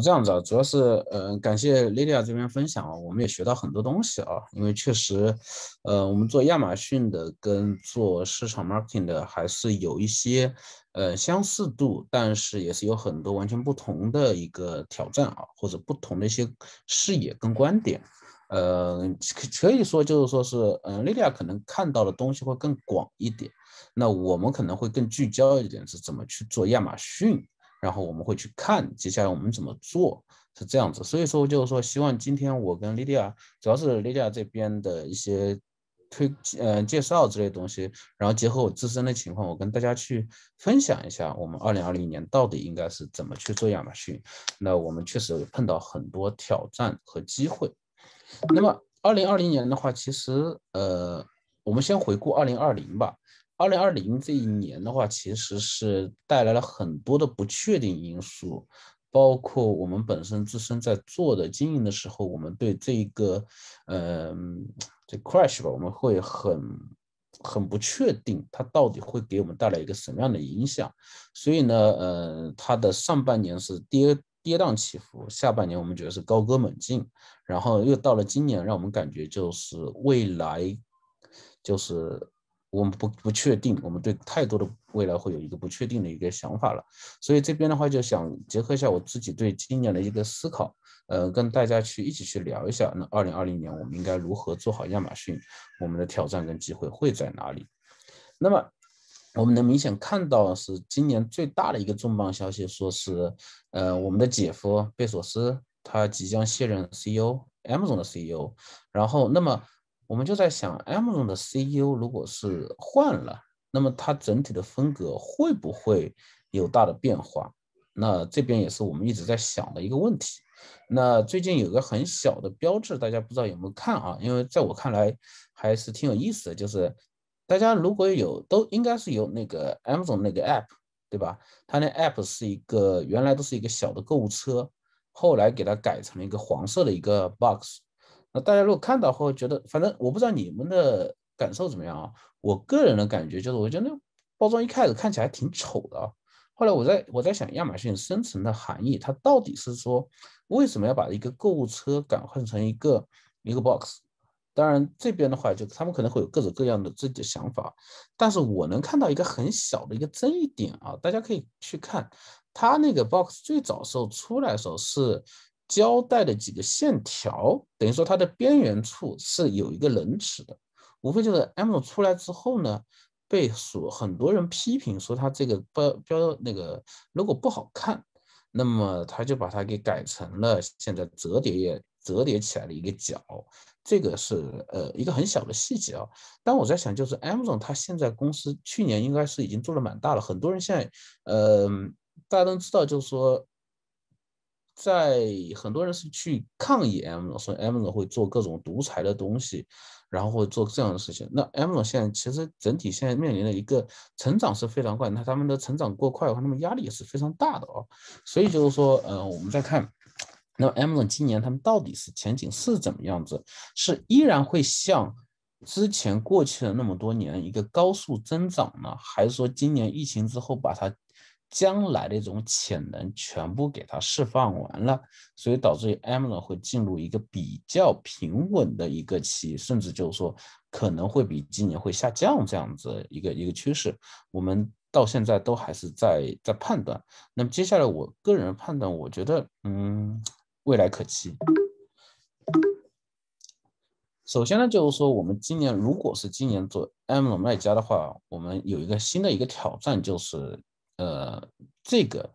这样子啊，主要是嗯，感谢莉莉亚这边分享啊，我们也学到很多东西啊。因为确实，呃，我们做亚马逊的跟做市场 marketing 的还是有一些呃相似度，但是也是有很多完全不同的一个挑战啊，或者不同的一些视野跟观点。呃，可可以说就是说是，嗯，莉莉亚可能看到的东西会更广一点，那我们可能会更聚焦一点，是怎么去做亚马逊。然后我们会去看接下来我们怎么做是这样子，所以说就是说希望今天我跟 Lidia 主要是 Lidia 这边的一些推嗯介绍之类东西，然后结合我自身的情况，我跟大家去分享一下我们2020年到底应该是怎么去做亚马逊。那我们确实碰到很多挑战和机会。那么2020年的话，其实呃我们先回顾2020吧。二零二零这一年的话，其实是带来了很多的不确定因素，包括我们本身自身在做的经营的时候，我们对这一个，嗯，这 crash 吧，我们会很很不确定它到底会给我们带来一个什么样的影响。所以呢，呃，它的上半年是跌跌宕起伏，下半年我们觉得是高歌猛进，然后又到了今年，让我们感觉就是未来就是。我们不不确定，我们对太多的未来会有一个不确定的一个想法了，所以这边的话就想结合一下我自己对今年的一个思考，呃，跟大家去一起去聊一下，那2020年我们应该如何做好亚马逊？我们的挑战跟机会会在哪里？那么我们能明显看到是今年最大的一个重磅消息，说是，呃，我们的姐夫贝索斯他即将卸任 c e o m 总的 CEO，然后那么。我们就在想，M 总的 CEO 如果是换了，那么他整体的风格会不会有大的变化？那这边也是我们一直在想的一个问题。那最近有个很小的标志，大家不知道有没有看啊？因为在我看来还是挺有意思的，就是大家如果有都应该是有那个 M 总那个 app，对吧？他那 app 是一个原来都是一个小的购物车，后来给它改成了一个黄色的一个 box。大家如果看到后觉得，反正我不知道你们的感受怎么样啊。我个人的感觉就是，我觉得包装一开始看起来挺丑的啊。后来我在我在想亚马逊深层的含义，它到底是说为什么要把一个购物车改换成一个一个 box？当然这边的话，就他们可能会有各种各样的自己的想法。但是我能看到一个很小的一个争议点啊，大家可以去看，它那个 box 最早时候出来的时候是。胶带的几个线条，等于说它的边缘处是有一个棱齿的。无非就是 m 出来之后呢，被所很多人批评说它这个标标那个如果不好看，那么他就把它给改成了现在折叠也折叠起来的一个角。这个是呃一个很小的细节啊。但我在想，就是 Amazon 它现在公司去年应该是已经做了蛮大了，很多人现在嗯大家都知道，就是说。在很多人是去抗议 Amazon，说 Amazon 会做各种独裁的东西，然后会做这样的事情。那 Amazon 现在其实整体现在面临的一个成长是非常快，那他们的成长过快的话，那么压力也是非常大的啊。所以就是说，呃，我们再看，那 Amazon 今年他们到底是前景是怎么样子？是依然会像之前过去的那么多年一个高速增长呢，还是说今年疫情之后把它？将来的一种潜能全部给它释放完了，所以导致艾玛会进入一个比较平稳的一个期，甚至就是说可能会比今年会下降这样子一个一个趋势。我们到现在都还是在在判断。那么接下来我个人判断，我觉得嗯，未来可期。首先呢，就是说我们今年如果是今年做艾玛卖家的话，我们有一个新的一个挑战就是。呃，这个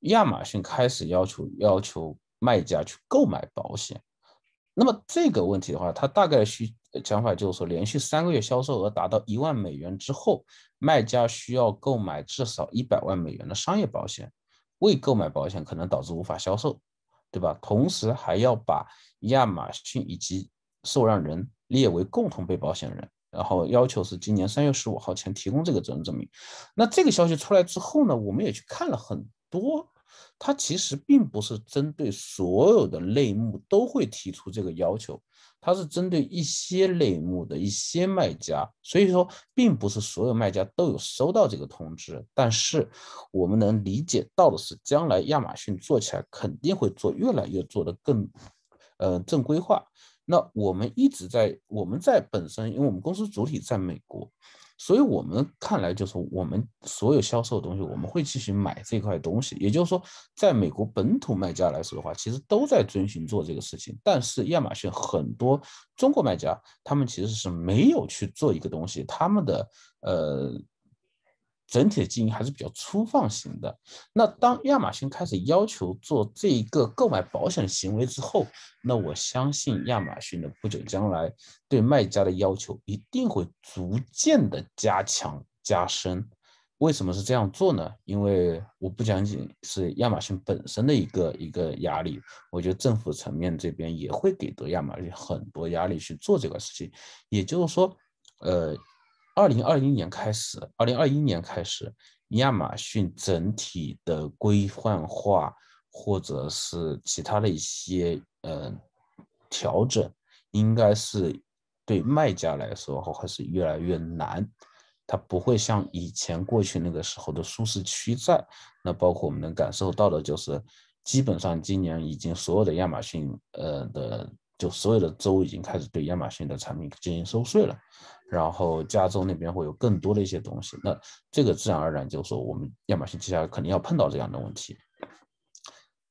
亚马逊开始要求要求卖家去购买保险。那么这个问题的话，它大概需讲法就是说，连续三个月销售额达到一万美元之后，卖家需要购买至少一百万美元的商业保险。未购买保险可能导致无法销售，对吧？同时还要把亚马逊以及受让人列为共同被保险人。然后要求是今年三月十五号前提供这个责任证明。那这个消息出来之后呢，我们也去看了很多，它其实并不是针对所有的类目都会提出这个要求，它是针对一些类目的一些卖家，所以说并不是所有卖家都有收到这个通知。但是我们能理解到的是，将来亚马逊做起来肯定会做，越来越做的更，呃，正规化。那我们一直在，我们在本身，因为我们公司主体在美国，所以我们看来就是我们所有销售的东西，我们会进行买这块东西，也就是说，在美国本土卖家来说的话，其实都在遵循做这个事情，但是亚马逊很多中国卖家，他们其实是没有去做一个东西，他们的呃。整体的经营还是比较粗放型的。那当亚马逊开始要求做这一个购买保险的行为之后，那我相信亚马逊的不久将来对卖家的要求一定会逐渐的加强加深。为什么是这样做呢？因为我不仅仅是亚马逊本身的一个一个压力，我觉得政府层面这边也会给到亚马逊很多压力去做这个事情。也就是说，呃。二零二一年开始，二零二一年开始，亚马逊整体的规范化或者是其他的一些嗯调整，应该是对卖家来说还是越来越难。它不会像以前过去那个时候的舒适区在。那包括我们能感受到的就是，基本上今年已经所有的亚马逊呃的，就所有的州已经开始对亚马逊的产品进行收税了。然后加州那边会有更多的一些东西，那这个自然而然就说我们亚马逊接下来肯定要碰到这样的问题。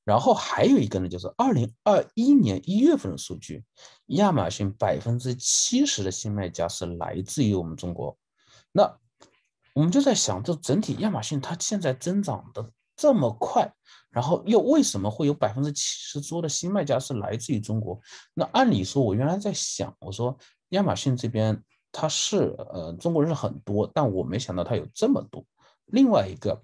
然后还有一个呢，就是二零二一年一月份的数据，亚马逊百分之七十的新卖家是来自于我们中国。那我们就在想，这整体亚马逊它现在增长的这么快，然后又为什么会有百分之七十多的新卖家是来自于中国？那按理说，我原来在想，我说亚马逊这边。他是呃中国人是很多，但我没想到他有这么多。另外一个，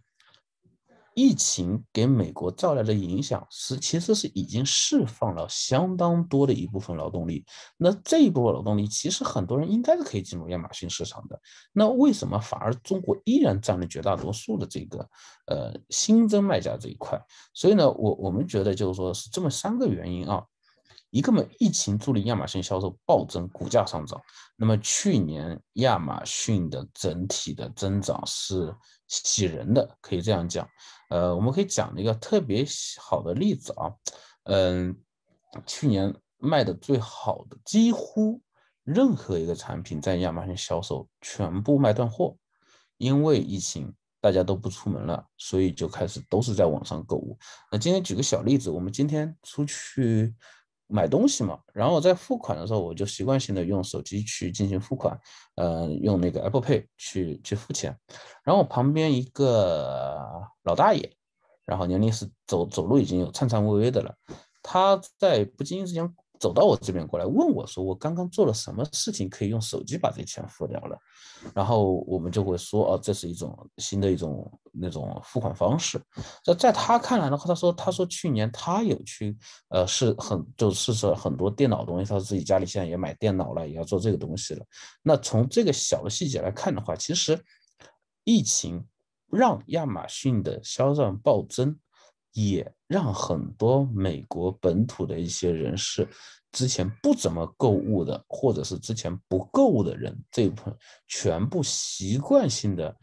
疫情给美国带来的影响是，其实是已经释放了相当多的一部分劳动力。那这一波劳动力，其实很多人应该是可以进入亚马逊市场的。那为什么反而中国依然占了绝大多数的这个呃新增卖家这一块？所以呢，我我们觉得就是说是这么三个原因啊。一个嘛，疫情助力亚马逊销售暴增，股价上涨。那么去年亚马逊的整体的增长是喜人的，可以这样讲。呃，我们可以讲一个特别好的例子啊，嗯，去年卖的最好的，几乎任何一个产品在亚马逊销售全部卖断货，因为疫情大家都不出门了，所以就开始都是在网上购物。那今天举个小例子，我们今天出去。买东西嘛，然后在付款的时候，我就习惯性的用手机去进行付款，呃，用那个 Apple Pay 去去付钱。然后我旁边一个老大爷，然后年龄是走走路已经有颤颤巍巍的了，他在不经意之间。走到我这边过来问我说：“我刚刚做了什么事情可以用手机把这钱付掉了？”然后我们就会说：“哦，这是一种新的一种那种付款方式。”在在他看来的话，他说：“他说去年他有去呃试很就试试很多电脑东西，他自己家里现在也买电脑了，也要做这个东西了。”那从这个小的细节来看的话，其实疫情让亚马逊的销量暴增。也让很多美国本土的一些人士，之前不怎么购物的，或者是之前不购物的人这一部分全部习惯性的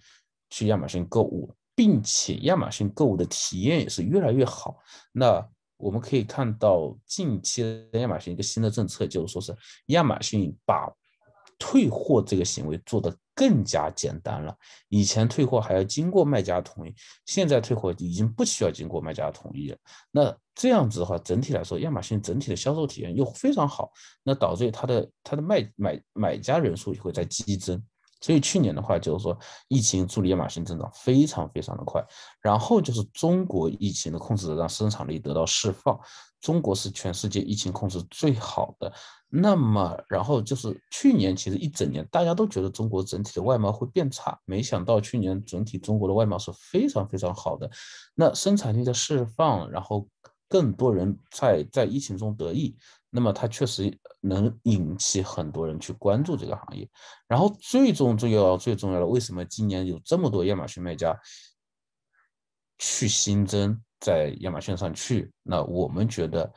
去亚马逊购物，并且亚马逊购物的体验也是越来越好。那我们可以看到，近期亚马逊一个新的政策就是说是亚马逊把退货这个行为做的。更加简单了，以前退货还要经过卖家同意，现在退货已经不需要经过卖家同意了。那这样子的话，整体来说，亚马逊整体的销售体验又非常好，那导致它的它的卖买买家人数也会在激增。所以去年的话，就是说疫情助力亚马逊增长非常非常的快。然后就是中国疫情的控制让生产力得到释放，中国是全世界疫情控制最好的。那么然后就是去年其实一整年大家都觉得中国整体的外贸会变差，没想到去年整体中国的外贸是非常非常好的。那生产力的释放，然后更多人在在疫情中得益。那么它确实能引起很多人去关注这个行业，然后最终最要最重要的，为什么今年有这么多亚马逊卖家去新增在亚马逊上去？那我们觉得，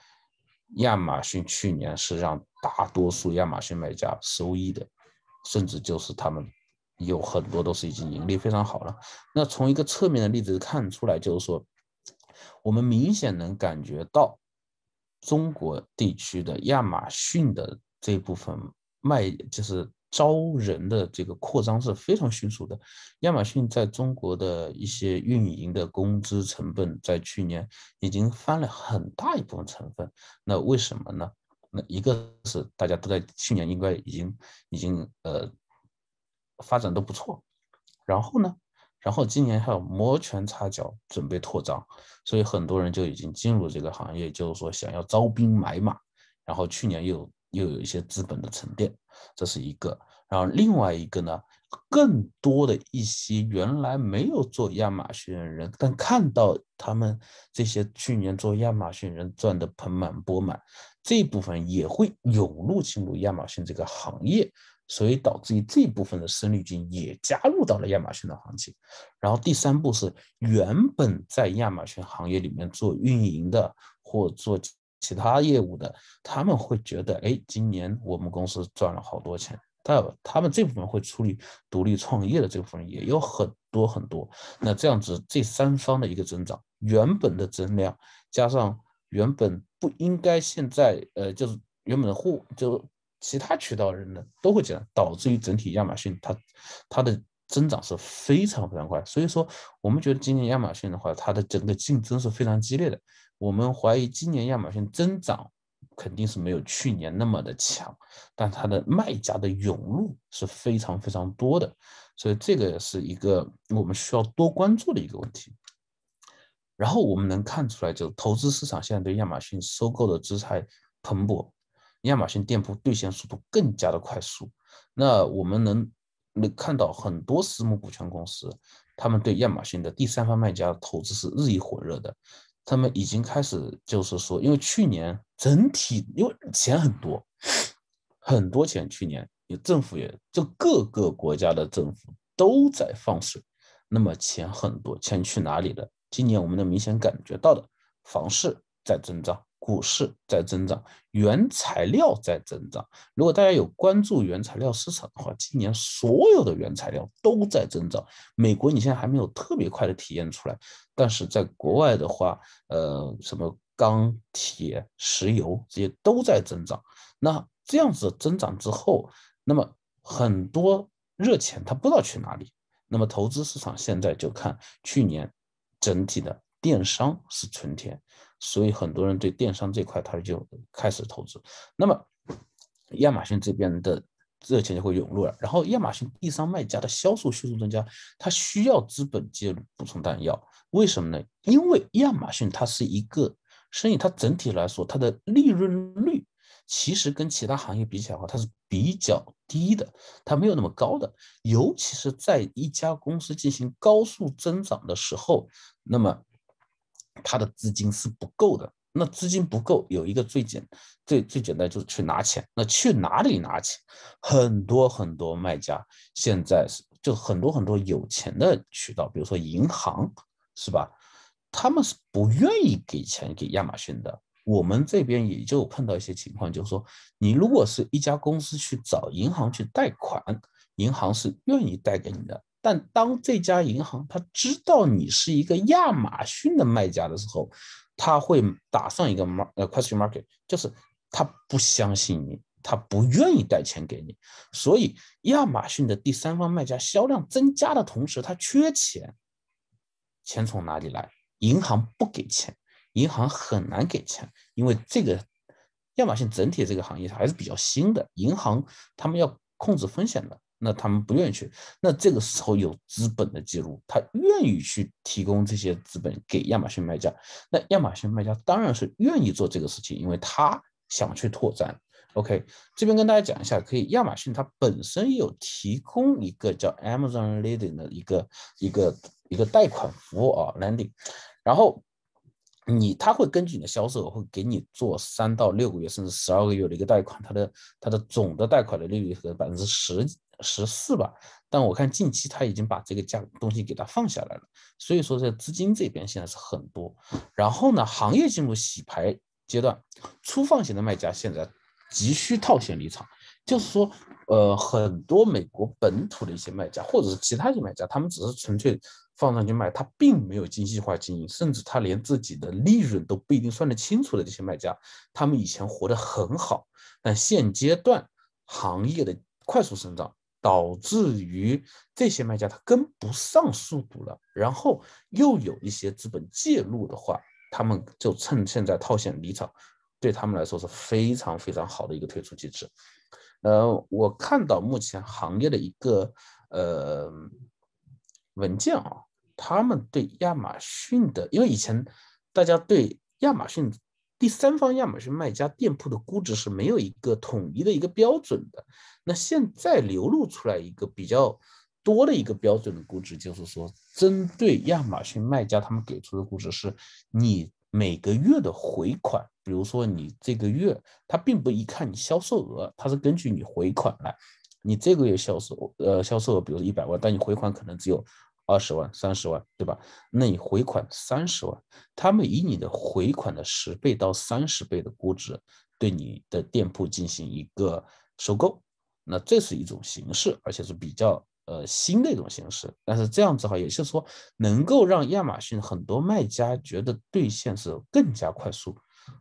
亚马逊去年是让大多数亚马逊卖家收益的，甚至就是他们有很多都是已经盈利非常好了。那从一个侧面的例子看出来，就是说，我们明显能感觉到。中国地区的亚马逊的这部分卖就是招人的这个扩张是非常迅速的。亚马逊在中国的一些运营的工资成本在去年已经翻了很大一部分成分。那为什么呢？那一个是大家都在去年应该已经已经呃发展都不错，然后呢？然后今年还有摩拳擦脚准备拓张，所以很多人就已经进入这个行业，就是说想要招兵买马。然后去年又又有一些资本的沉淀，这是一个。然后另外一个呢，更多的一些原来没有做亚马逊的人，但看到他们这些去年做亚马逊人赚的盆满钵满，这部分也会涌入进入亚马逊这个行业。所以导致于这部分的生力军也加入到了亚马逊的行情，然后第三步是原本在亚马逊行业里面做运营的或做其他业务的，他们会觉得，哎，今年我们公司赚了好多钱，他他们这部分会处理独立创业的这部分也有很多很多，那这样子这三方的一个增长，原本的增量加上原本不应该现在呃就是原本的户就。其他渠道人呢都会这样，导致于整体亚马逊它它的增长是非常非常快，所以说我们觉得今年亚马逊的话，它的整个竞争是非常激烈的。我们怀疑今年亚马逊增长肯定是没有去年那么的强，但它的卖家的涌入是非常非常多的，所以这个是一个我们需要多关注的一个问题。然后我们能看出来，就是投资市场现在对亚马逊收购的资产蓬勃。亚马逊店铺兑现速度更加的快速，那我们能能看到很多私募股权公司，他们对亚马逊的第三方卖家投资是日益火热的，他们已经开始就是说，因为去年整体因为钱很多，很多钱，去年也政府也就各个国家的政府都在放水，那么钱很多，钱去哪里了？今年我们能明显感觉到的房市在增长。股市在增长，原材料在增长。如果大家有关注原材料市场的话，今年所有的原材料都在增长。美国你现在还没有特别快的体验出来，但是在国外的话，呃，什么钢铁、石油这些都在增长。那这样子增长之后，那么很多热钱它不知道去哪里。那么投资市场现在就看去年整体的。电商是春天，所以很多人对电商这块，他就开始投资。那么，亚马逊这边的热钱就会涌入了。然后，亚马逊第三卖家的销售迅速增加，它需要资本介入补充弹药。为什么呢？因为亚马逊它是一个生意，它整体来说它的利润率其实跟其他行业比起来的话，它是比较低的，它没有那么高的。尤其是在一家公司进行高速增长的时候，那么。他的资金是不够的，那资金不够，有一个最简、最最简单就是去拿钱。那去哪里拿钱？很多很多卖家现在是就很多很多有钱的渠道，比如说银行，是吧？他们是不愿意给钱给亚马逊的。我们这边也就碰到一些情况，就是说，你如果是一家公司去找银行去贷款，银行是愿意贷给你的。但当这家银行他知道你是一个亚马逊的卖家的时候，他会打上一个 mark，呃，question mark，就是他不相信你，他不愿意贷钱给你。所以亚马逊的第三方卖家销量增加的同时，他缺钱，钱从哪里来？银行不给钱，银行很难给钱，因为这个亚马逊整体这个行业还是比较新的，银行他们要控制风险的。那他们不愿意去，那这个时候有资本的介入，他愿意去提供这些资本给亚马逊卖家，那亚马逊卖家当然是愿意做这个事情，因为他想去拓展。OK，这边跟大家讲一下，可以，亚马逊它本身有提供一个叫 Amazon Lending 的一个一个一个贷款服务啊，Lending，然后你他会根据你的销售额，会给你做三到六个月甚至十二个月的一个贷款，它的它的总的贷款的利率和百分之十。十四吧，但我看近期他已经把这个价东西给他放下来了，所以说在资金这边现在是很多。然后呢，行业进入洗牌阶段，粗放型的卖家现在急需套现离场。就是说，呃，很多美国本土的一些卖家，或者是其他一些卖家，他们只是纯粹放上去卖，他并没有精细化经营，甚至他连自己的利润都不一定算得清楚的这些卖家，他们以前活得很好，但现阶段行业的快速生长。导致于这些卖家他跟不上速度了，然后又有一些资本介入的话，他们就趁现在套现离场，对他们来说是非常非常好的一个退出机制。呃，我看到目前行业的一个呃文件啊，他们对亚马逊的，因为以前大家对亚马逊。第三方亚马逊卖家店铺的估值是没有一个统一的一个标准的。那现在流露出来一个比较多的一个标准的估值，就是说，针对亚马逊卖家，他们给出的估值是，你每个月的回款，比如说你这个月，他并不一看你销售额，他是根据你回款来。你这个月销售，呃，销售额比如一百万，但你回款可能只有。二十万、三十万，对吧？那你回款三十万，他们以你的回款的十倍到三十倍的估值，对你的店铺进行一个收购，那这是一种形式，而且是比较呃新的一种形式。但是这样子哈，也就是说能够让亚马逊很多卖家觉得兑现是更加快速，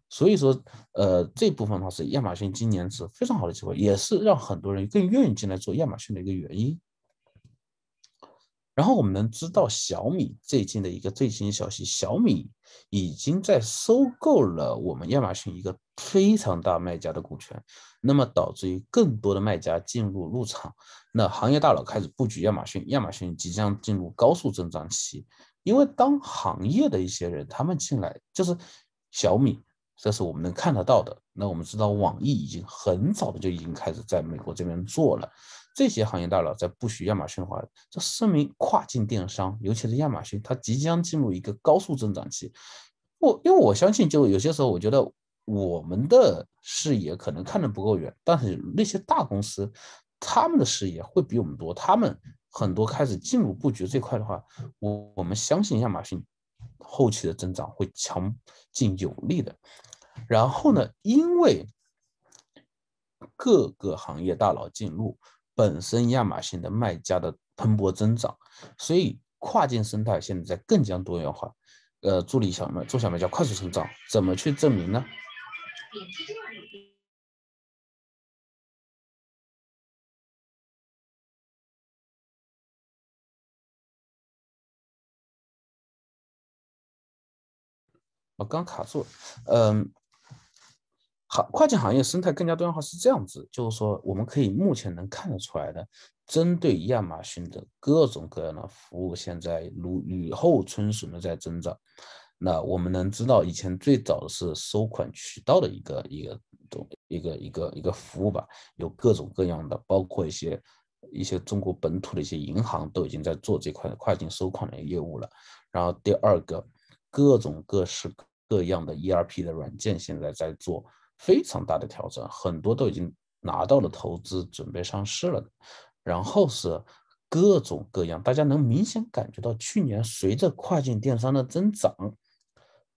所以说呃这部分的话是亚马逊今年是非常好的机会，也是让很多人更愿意进来做亚马逊的一个原因。然后我们能知道小米最近的一个最新消息，小米已经在收购了我们亚马逊一个非常大卖家的股权，那么导致于更多的卖家进入入场，那行业大佬开始布局亚马逊，亚马逊即将进入高速增长期，因为当行业的一些人他们进来，就是小米。这是我们能看得到的。那我们知道，网易已经很早的就已经开始在美国这边做了。这些行业大佬在布局亚马逊的话，这说明跨境电商，尤其是亚马逊，它即将进入一个高速增长期。我因为我相信，就有些时候，我觉得我们的视野可能看得不够远，但是那些大公司，他们的视野会比我们多。他们很多开始进入布局这块的话，我我们相信亚马逊。后期的增长会强劲有力的，然后呢，因为各个行业大佬进入，本身亚马逊的卖家的蓬勃增长，所以跨境生态现在更加多元化，呃，助力小卖做小卖家快速成长，怎么去证明呢？我刚卡住，嗯，行，跨境行业生态更加多样化是这样子，就是说我们可以目前能看得出来的，针对亚马逊的各种各样的服务，现在如雨后春笋的在增长。那我们能知道，以前最早的是收款渠道的一个一个东一个一个一个服务吧，有各种各样的，包括一些一些中国本土的一些银行都已经在做这块的跨境收款的业务了。然后第二个，各种各式。各样的 ERP 的软件现在在做非常大的调整，很多都已经拿到了投资，准备上市了。然后是各种各样，大家能明显感觉到，去年随着跨境电商的增长，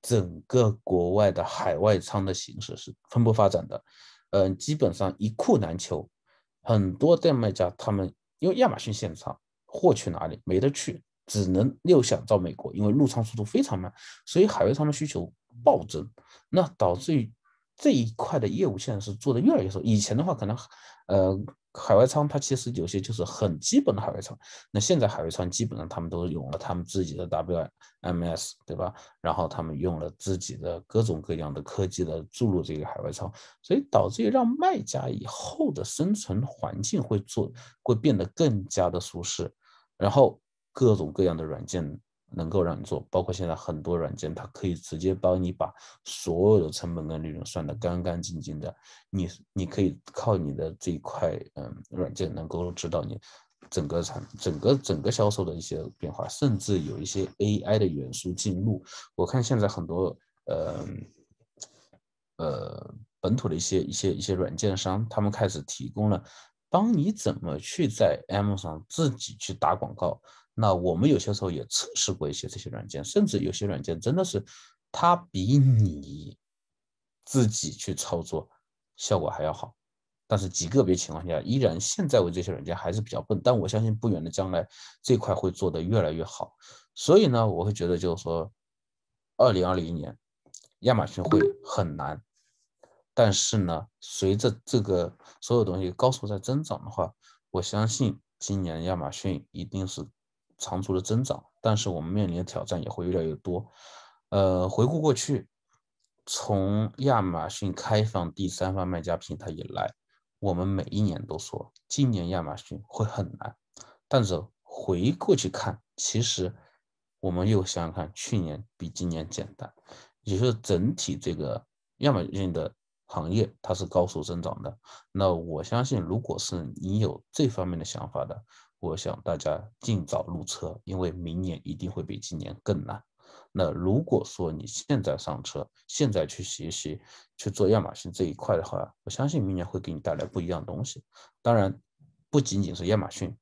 整个国外的海外仓的形式是蓬勃发展的。嗯，基本上一库难求，很多店卖家他们因为亚马逊现仓货去哪里没得去，只能又想到美国，因为入仓速度非常慢，所以海外仓的需求。暴增，那导致于这一块的业务现在是做的越来越少。以前的话，可能呃海外仓它其实有些就是很基本的海外仓。那现在海外仓基本上他们都用了他们自己的 WMS，对吧？然后他们用了自己的各种各样的科技的注入这个海外仓，所以导致于让卖家以后的生存环境会做会变得更加的舒适，然后各种各样的软件。能够让你做，包括现在很多软件，它可以直接帮你把所有的成本跟利润算的干干净净的。你，你可以靠你的这一块，嗯，软件能够指导你整个产、整个、整个销售的一些变化，甚至有一些 AI 的元素进入。我看现在很多，呃，呃，本土的一些一些一些软件商，他们开始提供了，帮你怎么去在 M 上自己去打广告。那我们有些时候也测试过一些这些软件，甚至有些软件真的是它比你自己去操作效果还要好。但是极个别情况下，依然现在我这些软件还是比较笨。但我相信不远的将来这块会做得越来越好。所以呢，我会觉得就是说，二零二零年亚马逊会很难，但是呢，随着这个所有东西高速在增长的话，我相信今年亚马逊一定是。长足的增长，但是我们面临的挑战也会越来越多。呃，回顾过去，从亚马逊开放第三方卖家平台以来，我们每一年都说今年亚马逊会很难，但是回过去看，其实我们又想想看，去年比今年简单，也就是整体这个亚马逊的行业它是高速增长的。那我相信，如果是你有这方面的想法的。我想大家尽早入车，因为明年一定会比今年更难。那如果说你现在上车，现在去学习去做亚马逊这一块的话，我相信明年会给你带来不一样东西。当然，不仅仅是亚马逊，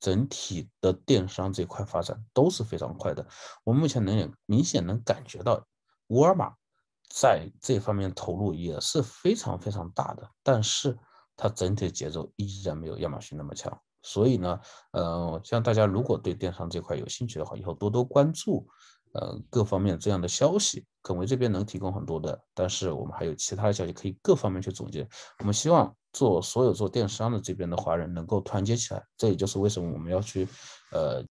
整体的电商这块发展都是非常快的。我目前能也明显能感觉到，沃尔玛在这方面投入也是非常非常大的，但是它整体节奏依然没有亚马逊那么强。所以呢，呃，像大家如果对电商这块有兴趣的话，以后多多关注，呃，各方面这样的消息，肯维这边能提供很多的，但是我们还有其他的消息可以各方面去总结。我们希望做所有做电商的这边的华人能够团结起来，这也就是为什么我们要去，呃。